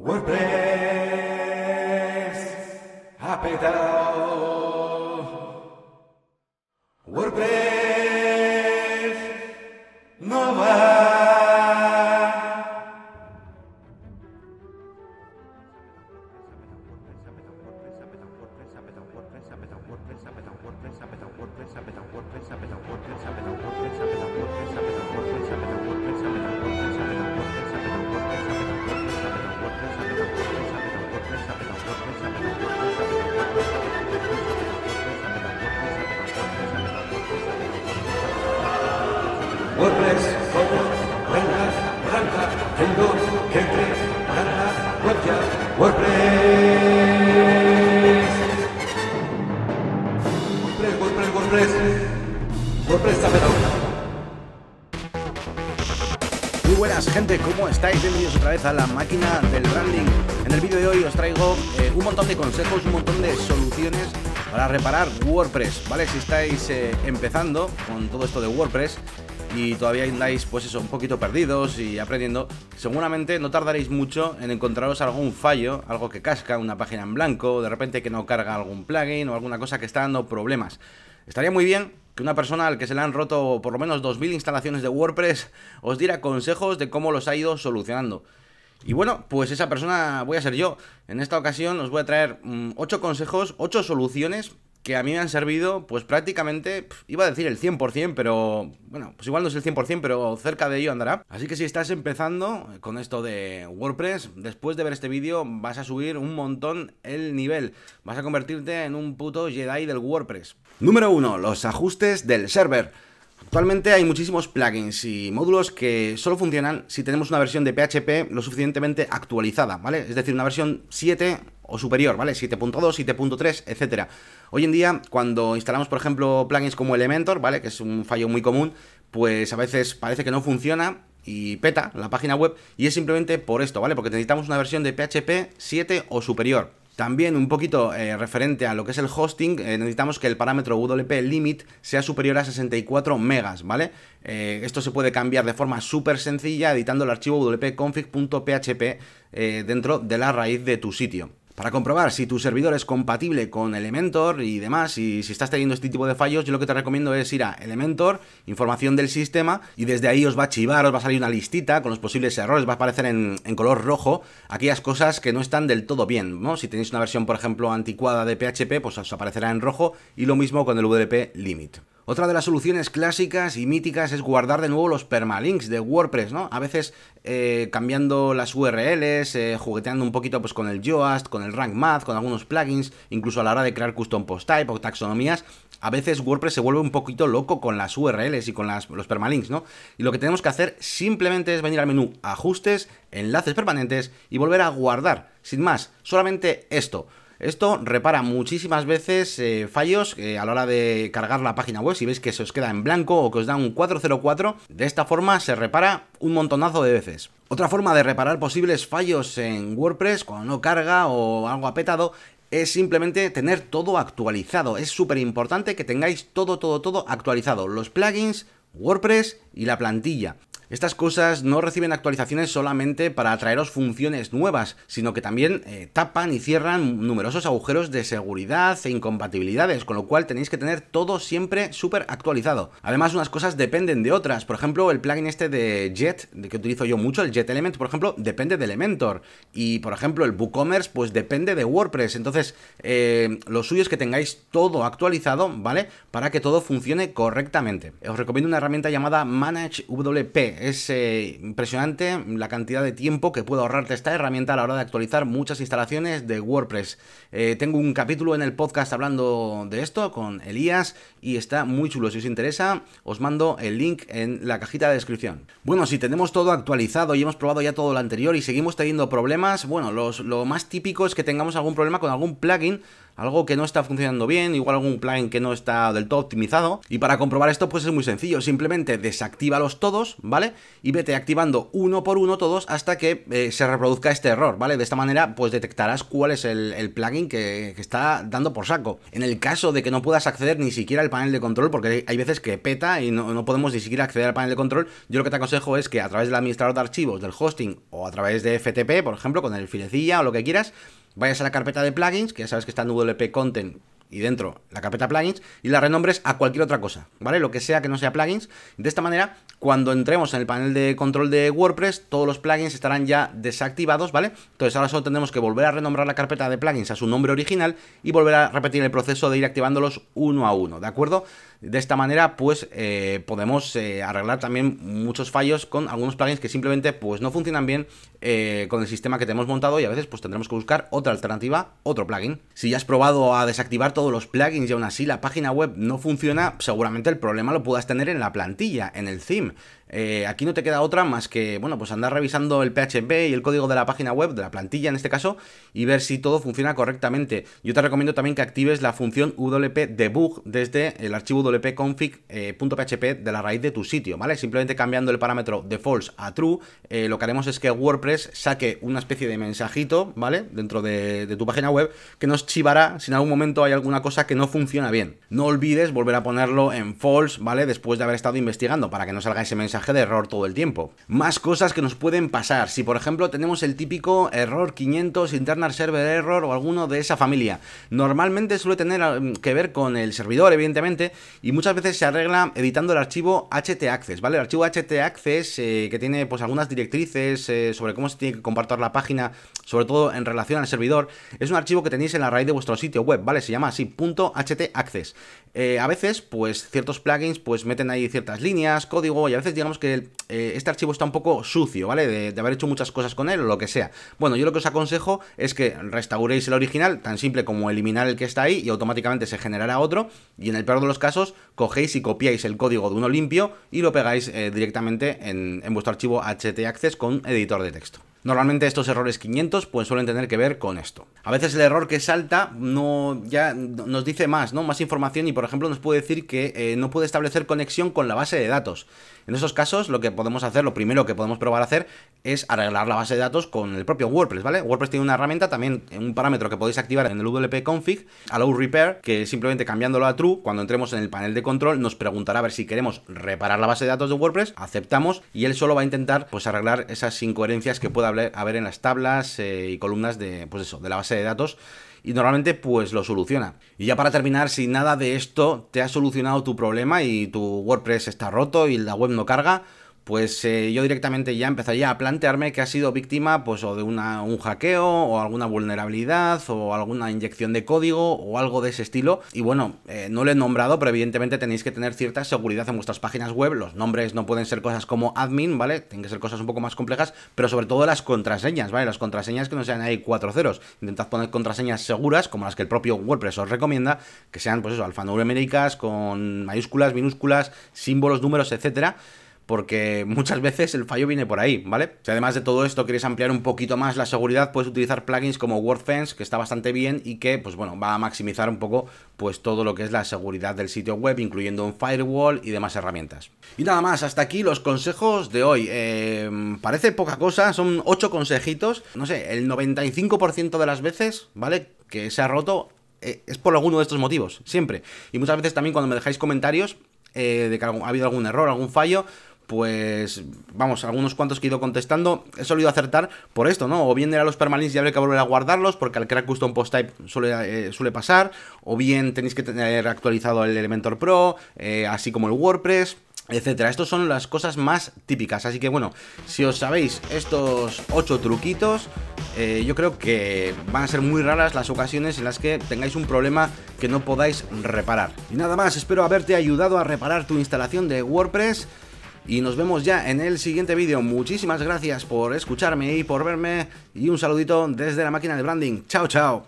WordPress Capital. WordPress Nova. WordPress WordPress. WordPress, WordPress, WordPress. WordPress sabe Muy buenas gente, ¿cómo estáis? Bienvenidos otra vez a la máquina del branding. En el vídeo de hoy os traigo eh, un montón de consejos, un montón de soluciones para reparar WordPress, ¿vale? Si estáis eh, empezando con todo esto de WordPress, y todavía andáis, pues eso, un poquito perdidos y aprendiendo, seguramente no tardaréis mucho en encontraros algún fallo, algo que casca, una página en blanco, de repente que no carga algún plugin o alguna cosa que está dando problemas. Estaría muy bien que una persona al que se le han roto por lo menos 2.000 instalaciones de WordPress os diera consejos de cómo los ha ido solucionando. Y bueno, pues esa persona voy a ser yo. En esta ocasión os voy a traer 8 mm, consejos, 8 soluciones que a mí me han servido, pues prácticamente, iba a decir el 100%, pero bueno, pues igual no es el 100%, pero cerca de ello andará. Así que si estás empezando con esto de WordPress, después de ver este vídeo vas a subir un montón el nivel, vas a convertirte en un puto Jedi del WordPress. Número 1, los ajustes del server. Actualmente hay muchísimos plugins y módulos que solo funcionan si tenemos una versión de PHP lo suficientemente actualizada, ¿vale? Es decir, una versión 7 o superior, ¿vale? 7.2, 7.3, etcétera. Hoy en día, cuando instalamos, por ejemplo, plugins como Elementor, ¿vale? Que es un fallo muy común, pues a veces parece que no funciona y peta la página web y es simplemente por esto, ¿vale? Porque necesitamos una versión de PHP 7 o superior. También un poquito eh, referente a lo que es el hosting, eh, necesitamos que el parámetro WP limit sea superior a 64 megas, ¿vale? Eh, esto se puede cambiar de forma súper sencilla editando el archivo wp-config.php dentro de la raíz de tu sitio para comprobar si tu servidor es compatible con Elementor y demás, y si estás teniendo este tipo de fallos, yo lo que te recomiendo es ir a Elementor, información del sistema, y desde ahí os va a chivar, os va a salir una listita con los posibles errores, va a aparecer en, color rojo aquellas cosas que no están del todo bien, Si tenéis una versión, por ejemplo, anticuada de PHP, pues os aparecerá en rojo, y lo mismo con el UDP Limit. Otra de las soluciones clásicas y míticas es guardar de nuevo los permalinks de WordPress, ¿no? A veces eh, cambiando las URLs, eh, jugueteando un poquito pues, con el Yoast, con el Rank Math, con algunos plugins, incluso a la hora de crear custom post type o taxonomías, a veces WordPress se vuelve un poquito loco con las URLs y con los permalinks, ¿no? Y lo que tenemos que hacer simplemente es venir al menú Ajustes, Enlaces Permanentes y volver a guardar. Sin más, solamente esto. Esto repara muchísimas veces eh, fallos eh, a la hora de cargar la página web, si veis que se os queda en blanco o que os da un 404, de esta forma se repara un montonazo de veces. Otra forma de reparar posibles fallos en WordPress cuando no carga o algo apetado es simplemente tener todo actualizado. Es súper importante que tengáis todo, todo, todo actualizado. Los plugins, WordPress y la plantilla. Estas cosas no reciben actualizaciones solamente para traeros funciones nuevas, sino que también eh, tapan y cierran numerosos agujeros de seguridad e incompatibilidades, con lo cual tenéis que tener todo siempre súper actualizado. Además, unas cosas dependen de otras. Por ejemplo, el plugin este de Jet, de que utilizo yo mucho, el Jet Element, por ejemplo, depende de Elementor. Y, por ejemplo, el WooCommerce, pues depende de WordPress. Entonces, eh, lo suyo es que tengáis todo actualizado, ¿vale? Para que todo funcione correctamente. Os recomiendo una herramienta llamada ManageWP es eh, impresionante la cantidad de tiempo que puede ahorrarte esta herramienta a la hora de actualizar muchas instalaciones de WordPress. Eh, tengo un capítulo en el podcast hablando de esto con Elías y está muy chulo. Si os interesa, os mando el link en la cajita de descripción. Bueno, si tenemos todo actualizado y hemos probado ya todo lo anterior y seguimos teniendo problemas, bueno, lo más típico es que tengamos algún problema con algún plugin algo que no está funcionando bien, igual algún plugin que no está del todo optimizado. Y para comprobar esto pues es muy sencillo, simplemente desactívalos todos, ¿vale? Y vete activando uno por uno todos hasta que eh, se reproduzca este error, ¿vale? De esta manera pues detectarás cuál es el, plugin que, está dando por saco. En el caso de que no puedas acceder ni siquiera al panel de control, porque hay veces que peta y no, no podemos ni siquiera acceder al panel de control, yo lo que te aconsejo es que a través del administrador de archivos, del hosting o a través de FTP, por ejemplo, con el filecilla o lo que quieras, vayas a la carpeta de plugins, que ya sabes que está en WP Content y dentro la carpeta plugins y la renombres a cualquier otra cosa, ¿vale? Lo que sea que no sea plugins. De esta manera, cuando entremos en el panel de control de WordPress, todos los plugins estarán ya desactivados, ¿vale? Entonces ahora solo tendremos que volver a renombrar la carpeta de plugins a su nombre original y volver a repetir el proceso de ir activándolos uno a uno, ¿de acuerdo? De esta manera, pues eh, podemos eh, arreglar también muchos fallos con algunos plugins que simplemente pues, no funcionan bien eh, con el sistema que tenemos montado y a veces pues, tendremos que buscar otra alternativa, otro plugin. Si ya has probado a desactivar todos los plugins y aún así la página web no funciona, seguramente el problema lo puedas tener en la plantilla, en el theme. Eh, aquí no te queda otra más que, bueno, pues andar revisando el PHP y el código de la página web, de la plantilla en este caso, y ver si todo funciona correctamente. Yo te recomiendo también que actives la función wp debug desde el archivo wp-config.php eh, de la raíz de tu sitio, ¿vale? Simplemente cambiando el parámetro de false a true, eh, lo que haremos es que WordPress saque una especie de mensajito, ¿vale? Dentro de, de tu página web, que nos chivará si en algún momento hay alguna cosa que no funciona bien. No olvides volver a ponerlo en false, ¿vale? Después de haber estado investigando, para que no salga ese mensaje de error todo el tiempo. Más cosas que nos pueden pasar, si por ejemplo tenemos el típico error 500, internal server error o alguno de esa familia. Normalmente suele tener ah, que ver con el servidor, evidentemente, y muchas veces se arregla editando el archivo htaccess, ¿vale? El archivo htaccess eh, que tiene pues algunas directrices eh, sobre cómo se tiene que compartir la página, sobre todo en relación al servidor, es un archivo que tenéis en la raíz de vuestro sitio web, ¿vale? Se llama así, .htaccess. Eh, a veces, pues ciertos plugins pues meten ahí ciertas líneas, código, y a veces llegan que eh, este archivo está un poco sucio, ¿vale? De, haber hecho muchas cosas con él o lo que sea. Bueno, yo lo que os aconsejo es que restauréis el original, tan simple como eliminar el que está ahí y automáticamente se generará otro. Y en el peor de los casos, cogéis y copiáis el código de uno limpio y lo pegáis eh, directamente en, en vuestro archivo htaccess con editor de texto. Normalmente estos errores 500 pues suelen tener que ver con esto. A veces el error que salta no ya nos dice más, ¿no? Más información y por ejemplo nos puede decir que eh, no puede establecer conexión con la base de datos. En esos casos lo que podemos hacer, lo primero que podemos probar a hacer es arreglar la base de datos con el propio WordPress, ¿vale? WordPress tiene una herramienta también, un parámetro que podéis activar en el WP config, allow repair, que simplemente cambiándolo a true, cuando entremos en el panel de control nos preguntará a ver si queremos reparar la base de datos de WordPress, aceptamos y él solo va a intentar pues arreglar esas incoherencias que pueda a ver en las tablas eh, y columnas de, pues eso, de la base de datos y normalmente pues lo soluciona. Y ya para terminar, si nada de esto te ha solucionado tu problema y tu WordPress está roto y la web no carga, pues eh, yo directamente ya empezaría a plantearme que ha sido víctima pues o de una, un hackeo o alguna vulnerabilidad o alguna inyección de código o algo de ese estilo. Y bueno, eh, no lo he nombrado, pero evidentemente tenéis que tener cierta seguridad en vuestras páginas web. Los nombres no pueden ser cosas como admin, ¿vale? Tienen que ser cosas un poco más complejas, pero sobre todo las contraseñas, ¿vale? Las contraseñas que no sean ahí cuatro ceros. Intentad poner contraseñas seguras, como las que el propio WordPress os recomienda, que sean pues eso, alfanuméricas, con mayúsculas, minúsculas, símbolos, números, etcétera porque muchas veces el fallo viene por ahí, ¿vale? Si además de todo esto quieres ampliar un poquito más la seguridad, puedes utilizar plugins como WordFence, que está bastante bien y que, pues bueno, va a maximizar un poco pues todo lo que es la seguridad del sitio web, incluyendo un firewall y demás herramientas. Y nada más, hasta aquí los consejos de hoy. Em, parece poca cosa, son ocho consejitos, no sé, el 95% de las veces, ¿vale? Que se ha roto eh, es por alguno de estos motivos, siempre. Y muchas veces también cuando me dejáis comentarios eh, de que ha habido algún error, algún fallo, pues vamos, algunos cuantos que he ido contestando, he solido acertar por esto, ¿no? O bien era los permalinks y habría que volver a guardarlos, porque al crear custom post type suele, eh, pasar, o bien tenéis que tener actualizado el Elementor Pro, eh, así como el WordPress, etcétera. Estas son las cosas más típicas, así que bueno, si os sabéis estos 8 truquitos, eh, yo creo que van a ser muy raras las ocasiones en las que tengáis un problema que no podáis reparar. Y nada más, espero haberte ayudado a reparar tu instalación de WordPress y nos vemos ya en el siguiente vídeo. Muchísimas gracias por escucharme y por verme y un saludito desde la máquina de branding. Chao, chao.